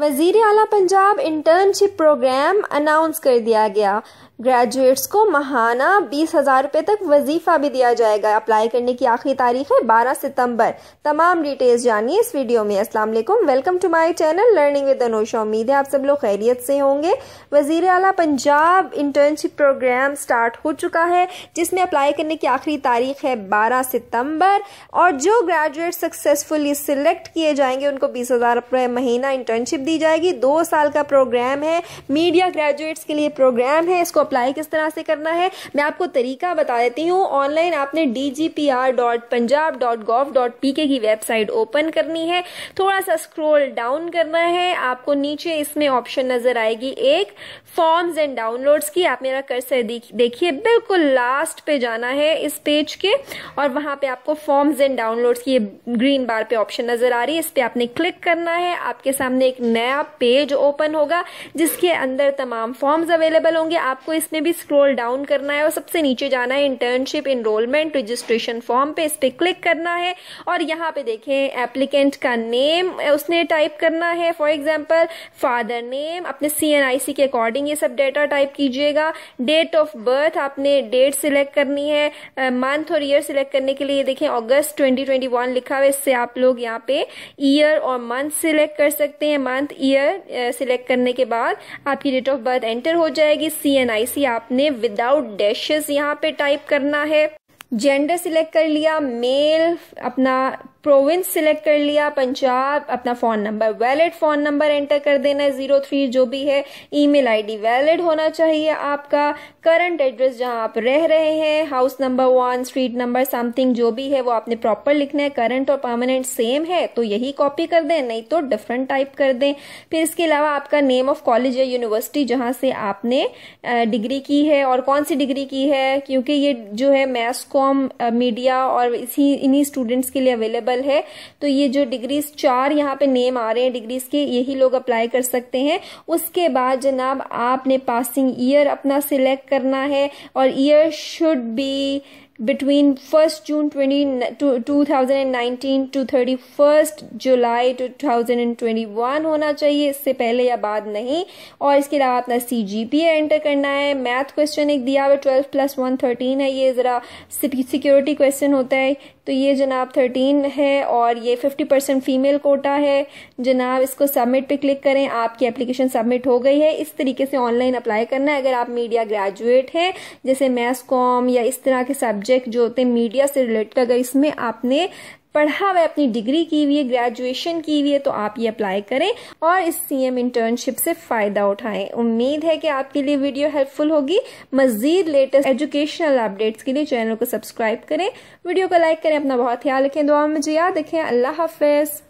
वजीर अला Punjab internship programme announce कर दिया गया ग्रेजुएट्स को महाना बीस हज़ार रुपए तक वजीफ़ा भी दिया जाएगा अप्लाई करने की आखिरी तारीख है 12 सितंबर तमाम डिटेल्स जानिए इस वीडियो में अस्सलाम वालेकुम welcome to my channel learning with Anosha उम्मीद है आप सब लोग खैरियत से होंगे वजीर अला पंजाब इंटर्नशिप प्रोग्राम स्टार्ट हो चुका है जिसमें अप्लाई करने की आखिरी तारीख है बारह सितम्बर और जो ग्रेजुएट सक्सेसफुली सिलेक्ट किए जाएंगे उनको बीस हज़ार महीना इंटर्नशिप दी जाएगी दो साल का प्रोग्राम है मीडिया ग्रेजुएट्स के लिए प्रोग्राम है इसको अप्लाई किस तरह से करना है मैं आपको तरीका बता देती हूँ ऑनलाइन आपने डी की वेबसाइट ओपन करनी है थोड़ा सा स्क्रोल डाउन करना है आपको नीचे इसमें ऑप्शन नजर आएगी एक फॉर्म्स एंड डाउनलोड्स की आप मेरा कर्सर देखिए बिल्कुल लास्ट पे जाना है इस पेज के और वहां पे आपको फॉर्म्स एंड डाउनलोड्स की ग्रीन बार पे ऑप्शन नजर आ रही है इस पे आपने क्लिक करना है आपके सामने एक नया पेज ओपन होगा जिसके अंदर तमाम फॉर्म्स अवेलेबल होंगे आपको इसमें भी स्क्रॉल डाउन करना है और सबसे नीचे जाना है इंटर्नशिप इनरोलमेंट रजिस्ट्रेशन फॉर्म पे इस पर क्लिक करना है और यहाँ पे देखें एप्लीकेंट का नेम उसने टाइप करना है फॉर एग्जाम्पल फादर नेम अपने सी के अकॉर्डिंग ये सब डेटा टाइप कीजिएगा डेट ऑफ बर्थ आपने डेट सिलेक्ट करनी है मंथ और ईयर सिलेक्ट करने के लिए देखें अगस्त 2021 लिखा हुआ इससे आप लोग यहाँ पे ईयर और मंथ सिलेक्ट कर सकते हैं मंथ ईयर सिलेक्ट करने के बाद आपकी डेट ऑफ बर्थ एंटर हो जाएगी सी एन आई सी आपने विदाउट डैशेस यहाँ पे टाइप करना है जेंडर सिलेक्ट कर लिया मेल अपना प्रोविंस सिलेक्ट कर लिया पंजाब अपना phone number valid phone number enter कर देना है ज़ीरो थ्री जो भी है ईमेल आईडी वैलिड होना चाहिए आपका करंट एड्रेस जहां आप रह रहे हैं house number one street number something जो भी है वो आपने प्रॉपर लिखना है करंट और परमानेंट सेम है तो यही कॉपी कर दें नहीं तो डिफरेंट टाइप कर दें फिर इसके अलावा आपका नेम ऑफ कॉलेज या यूनिवर्सिटी जहां से आपने डिग्री की है और कौन सी डिग्री की है क्योंकि ये जो है मैथ्स कॉम मीडिया और इसी इन्हीं स्टूडेंट्स के लिए अवेलेबल अवेलेबल है तो ये जो डिग्रीज चार यहाँ पे नेम आ रहे हैं डिग्रीज के यही लोग अप्लाई कर सकते हैं उसके बाद जनाब आपने पासिंग ईयर अपना सिलेक्ट करना है और year should be between 1st June 20, to 2019 to 31st July 2021 होना चाहिए इससे पहले या बाद नहीं और इसके अलावा अपना सी जी पी एंटर करना है मैथ क्वेश्चन एक दिया हुआ ट्वेल्व प्लस वन थर्टीन है ये ज़रा सिक्योरिटी क्वेश्चन होता है तो ये जनाब थर्टीन है और ये फिफ्टी परसेंट फीमेल कोटा है जनाब इसको सबमिट पे क्लिक करें आपकी एप्लीकेशन सबमिट हो गई है इस तरीके से ऑनलाइन अप्लाई करना है अगर आप मीडिया ग्रेजुएट हैं जैसे मैथ्स कॉम या इस तरह के सब्जेक्ट सब्जेक्ट जो होते हैं मीडिया से रिलेटेड अगर इसमें आपने पढ़ा हुआ अपनी डिग्री की हुई है ग्रेजुएशन की हुई है तो आप ये अप्लाई करें और इस सीएम इंटर्नशिप से फायदा उठाएं उम्मीद है कि आपके लिए वीडियो हेल्पफुल होगी मजीद लेटेस्ट एजुकेशनल अपडेट्स के लिए चैनल को सब्सक्राइब करें वीडियो को लाइक करें अपना बहुत ख्याल रखें दुआ मुझे याद रखें अल्लाह हाफिज